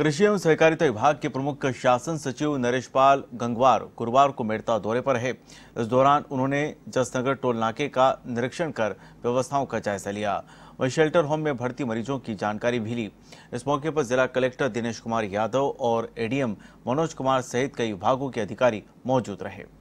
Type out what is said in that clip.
कृषि एवं सहकारिता विभाग के प्रमुख शासन सचिव नरेश पाल गंगवार गुरुवार को मेड़ता दौरे पर है इस दौरान उन्होंने जसनगर टोल नाके का निरीक्षण कर व्यवस्थाओं का जायजा लिया वहीं शेल्टर होम में भर्ती मरीजों की जानकारी भी ली इस मौके पर जिला कलेक्टर दिनेश कुमार यादव और एडीएम मनोज कुमार सहित कई विभागों के अधिकारी मौजूद रहे